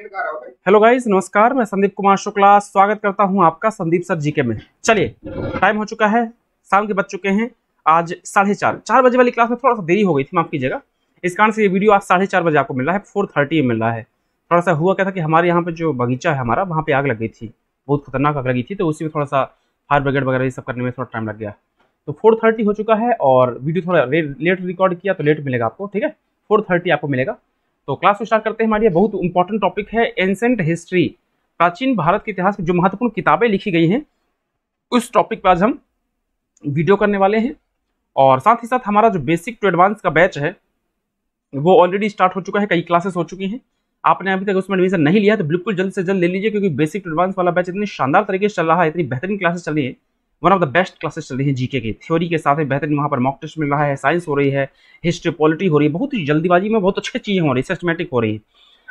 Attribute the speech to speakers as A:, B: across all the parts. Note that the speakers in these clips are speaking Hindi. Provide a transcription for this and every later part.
A: हेलो गाइस नमस्कार मैं संदीप कुमार शुक्ला स्वागत करता हूं आपका संदीप सर जीके में चलिए टाइम हो चुका है शाम के बज चुके हैं आज साढ़े चार चार बजे वाली क्लास में थोड़ा सा देरी हो गई थी माफ कीजिएगा इस कारण से ये वीडियो आज साढ़े चार बजे आपको मिल रहा है फोर थर्टी में मिल रहा है थोड़ा सा हुआ क्या था कि हमारे यहाँ पे जो बगीचा है हमारा वहाँ पे आग लग गई थी बहुत खतरनाक आग लगी थी तो उसी में थोड़ा सा फायर ब्रिगेड वगैरह ये सब करने में थोड़ा टाइम लग गया तो फोर थर्टी हो चुका है और वीडियो थोड़ा लेट रिकॉर्ड किया तो लेट मिलेगा आपको ठीक है फोर थर्टी आपको मिलेगा तो क्लास को स्टार्ट करते हैं हमारी बहुत इंपॉर्टेंट टॉपिक है एंसेंट हिस्ट्री प्राचीन भारत के इतिहास में जो महत्वपूर्ण किताबें लिखी गई हैं उस टॉपिक पर आज हम वीडियो करने वाले हैं और साथ ही साथ हमारा जो बेसिक टू एडवांस का बैच है वो ऑलरेडी स्टार्ट हो चुका है कई क्लासेस हो चुकी हैं आपने अभी तक उसमें एडमिशन नहीं लिया तो बिल्कुल जल्द से जल्द ले लीजिए क्योंकि बेसिक टू एडवांस वाला बैच इतनी शानदार तरीके से चल रहा है इतनी बेहतरीन क्लासेस चल रही है one of the best classes चल रही है जीके की थ्योरी के साथ में बेहतरीन वहाँ पर मॉक टेस्ट मिल रहा है साइंस हो रही है हिस्ट्री पॉलिटी हो रही है बहुत ही जल्दीबाजी में बहुत अच्छी चीज़ें हो रही है सिस्टमेटिक हो रही है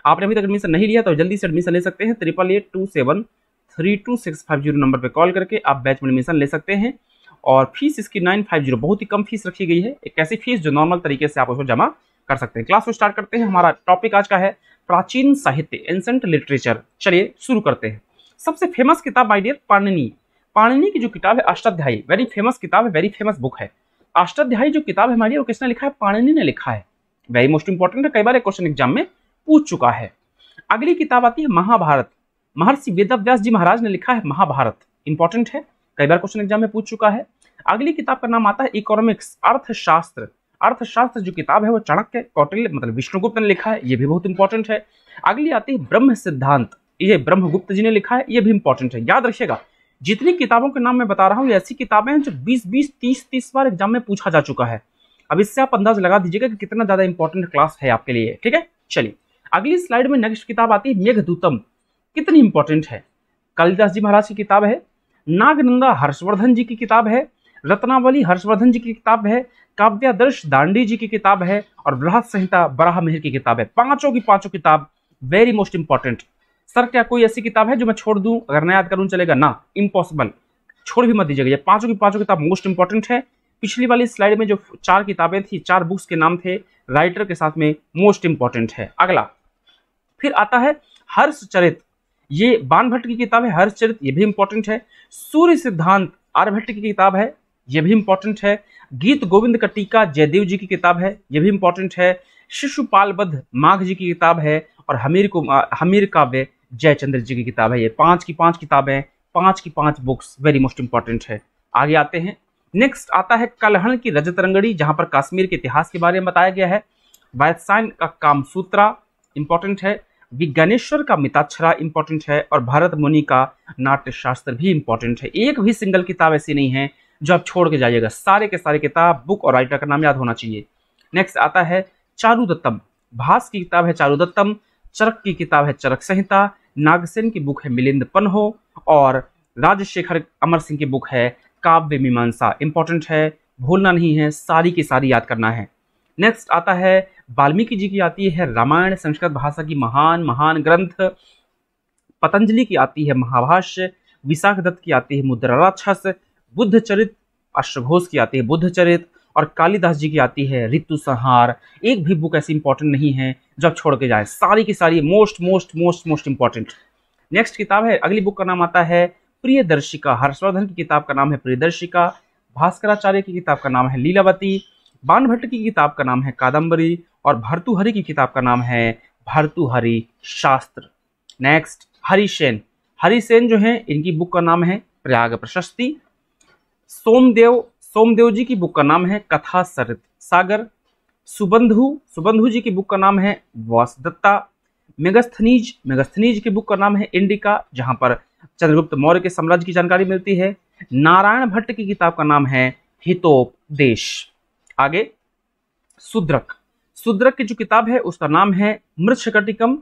A: आपने अभी तक एडमिशन नहीं लिया तो जल्दी से एडमिशन ले सकते हैं triple eight two seven three two six five zero number पर कॉल करके आप बैच में एडमिशन ले सकते हैं और फीस इसकी नाइन फाइव जीरो बहुत ही कम फीस रखी गई है एक ऐसी फीस जो नॉर्मल तरीके से आप उसको जमा कर सकते हैं क्लास को स्टार्ट करते हैं हमारा टॉपिक आज का है प्राचीन साहित्य एंसेंट लिटरेचर चलिए शुरू करते हैं सबसे फेमस किताब माइडियर डियर पाणनी पाणिनि की जो किताब है अष्टाध्यायी वेरी फेमस किताब है वेरी फेमस बुक है अष्टाध्यायी जो किताब है हमारी वो किसने लिखा है पाणिनि ने लिखा है वेरी मोस्ट इंपॉर्टेंट है कई बार क्वेश्चन एग्जाम में पूछ चुका है अगली किताब आती है महाभारत महर्षि वेदव्यास जी महाराज ने लिखा है महाभारत इंपॉर्टेंट है कई बार क्वेश्चन एग्जाम में पूछ चुका है अगली किताब का नाम आता है इकोनॉमिक्स अर्थशास्त्र अर्थशास्त्र जो किताब है वो चाणक्य कौटिल्य मतलब विष्णुगुप्त ने लिखा है ये भी बहुत इंपॉर्टेंट है अगली आती है ब्रह्म सिद्धांत ये ब्रह्मगुप्त जी ने लिखा है ये भी इंपॉर्टेंट है याद रखिएगा जितनी किताबों के नाम मैं बता रहा हूँ ऐसी किताबें हैं जो 20-20, 30-30 बार एग्जाम में पूछा जा चुका है अब इससे आप अंदाज लगा दीजिएगा कि कितना ज़्यादा इंपॉर्टेंट क्लास है आपके लिए ठीक है चलिए अगली स्लाइड में नेक्स्ट किताब आती है मेघदूतम कितनी इंपॉर्टेंट है कालिदास जी महाराज की किताब है नागनंदा हर्षवर्धन जी की किताब है रत्नावली हर्षवर्धन जी की किताब है काव्यादर्श दांडी जी की किताब है और बृहद संहिता बराह मेहर की किताब है पांचों की पांचों किताब वेरी मोस्ट इंपॉर्टेंट सर क्या कोई ऐसी किताब है जो मैं छोड़ दूं अगर नया याद करूं चलेगा ना इम्पॉसिबल छोड़ भी मत दीजिएगा ये पांचों की पांचों किताब मोस्ट इंपॉर्टेंट है पिछली वाली स्लाइड में जो चार किताबें थी चार बुक्स के नाम थे राइटर के साथ में मोस्ट इंपॉर्टेंट है अगला फिर आता है हर्षचरित ये बानभट्ट की किताब है हर्षचरित ये भी इंपॉर्टेंट है सूर्य सिद्धांत आर्यभट्ट की किताब है ये भी इंपॉर्टेंट है गीत गोविंद का टीका जयदेव जी की किताब है ये भी इंपॉर्टेंट है शिशुपाल बद्ध माघ जी की किताब है और हमीर को हमीर काव्य जयचंद्र जी की किताब है ये पांच की पांच किताबें पांच की पांच बुक्स वेरी मोस्ट इंपॉर्टेंट है आगे आते हैं नेक्स्ट आता है कलहण की रजत रंगड़ी जहां पर कश्मीर के इतिहास के बारे में बताया गया है वायसायन का कामसूत्रा इंपॉर्टेंट है विज्ञानेश्वर का मिताक्षरा इंपॉर्टेंट है और भारत मुनि का नाट्य शास्त्र भी इंपॉर्टेंट है एक भी सिंगल किताब ऐसी नहीं है जो आप छोड़ के जाइएगा सारे के सारे किताब बुक और राइटर का नाम याद होना चाहिए नेक्स्ट आता है चारुदत्तम भास की किताब है चारुदत्तम चरक की किताब है चरक संहिता नागसेन की बुक है मिलिंद पन्हो और राजशेखर अमर सिंह की बुक है काव्य मीमांसा इंपॉर्टेंट है भूलना नहीं है सारी की सारी याद करना है नेक्स्ट आता है वाल्मीकि जी की आती है रामायण संस्कृत भाषा की महान महान ग्रंथ पतंजलि की आती है महाभाष्य विशाख दत्त की आती है मुद्राक्षस बुद्ध चरित अश्वघोष की आती है बुद्ध चरित और कालिदास जी की आती है ऋतु संहार एक भी बुक ऐसी इंपॉर्टेंट नहीं है जो आप छोड़ के जाए सारी की सारी most most most most important next किताब है अगली बुक का नाम आता है प्रियदर्शिका हर्षवर्धन की किताब का नाम है प्रियदर्शिका भास्कराचार्य की किताब का नाम है लीलावती बाणभट्ट की किताब का नाम है कादम्बरी और भर्तुहरि की किताब का नाम है भर्तुहरि शास्त्र नेक्स्ट हरिसेन हरिसेन जो है इनकी बुक का नाम है प्रयाग प्रशस्ति सोमदेव सोमदेव जी की बुक का नाम है कथा सरित सागर सुबंधु सुबंधु जी की बुक का नाम है वासदत्ता मेगस्थनीज मेगस्थनीज की बुक का नाम है इंडिका जहां पर चंद्रगुप्त मौर्य के साम्राज्य की जानकारी मिलती है नारायण भट्ट की किताब का नाम है हितोपदेश आगे सुद्रक सुद्रक की जो किताब है उसका नाम है मृक्षकटिकम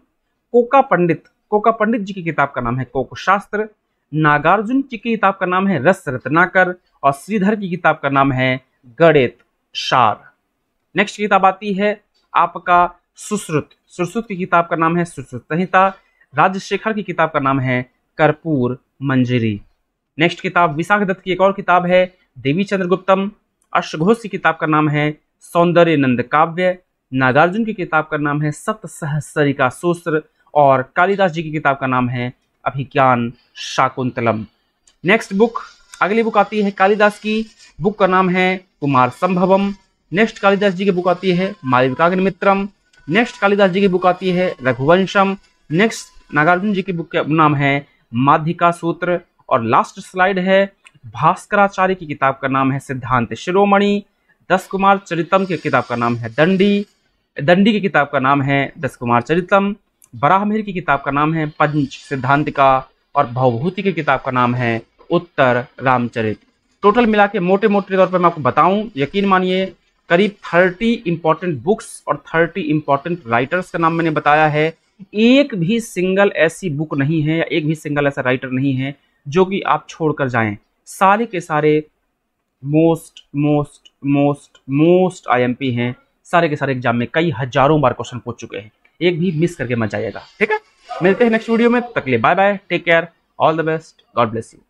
A: कोका पंडित कोका पंडित जी की किताब का नाम है कोक शास्त्र नागार्जुन जी की किताब का नाम है रस रत्नाकर और श्रीधर की किताब का नाम है गणित शार नेक्स्ट किताब आती है आपका सुश्रुत सुश्रुत की किताब का नाम है सुश्रुत संहिता राजशेखर की किताब का नाम है कर्पूर मंजरी नेक्स्ट किताब विशाख दत्त की एक और किताब है देवी चंद्रगुप्तम अश्वघोष की किताब का नाम है सौंदर्य नंद काव्य नागार्जुन की किताब का नाम है सप्त सहसरिका सूत्र और कालिदास जी की किताब का नाम है अभिज्ञान शाकुंतलम नेक्स्ट बुक अगली बुक आती है कालिदास की बुक का नाम है कुमार संभवम नेक्स्ट कालिदास जी की बुक आती है मालविकाग्नि मित्रम नेक्स्ट कालिदास जी की बुक आती है रघुवंशम नेक्स्ट नागार्जुन जी की बुक का नाम है माध्यिका सूत्र और लास्ट स्लाइड है भास्कराचार्य की किताब का नाम है सिद्धांत शिरोमणि दस कुमार चरितम की किताब का नाम है दंडी दंडी की किताब का नाम है दस कुमार चरितम बराहमिर की किताब का नाम है पंच सिद्धांतिका और भवभूति की किताब का नाम है उत्तर रामचरित टोटल मिला के मोटे मोटे तौर पर मैं आपको बताऊं यकीन मानिए करीब थर्टी इंपॉर्टेंट बुक्स और थर्टी इंपॉर्टेंट राइटर्स का नाम मैंने बताया है एक भी सिंगल ऐसी बुक नहीं है या एक भी सिंगल ऐसा राइटर नहीं है जो कि आप छोड़कर जाएं सारे के सारे most most most most IMP हैं सारे के सारे एग्जाम में कई हजारों बार क्वेश्चन पूछ चुके हैं एक भी मिस करके मत जाइएगा ठीक है मिलते हैं नेक्स्ट वीडियो में तकलीफ bye bye take care all the best God bless you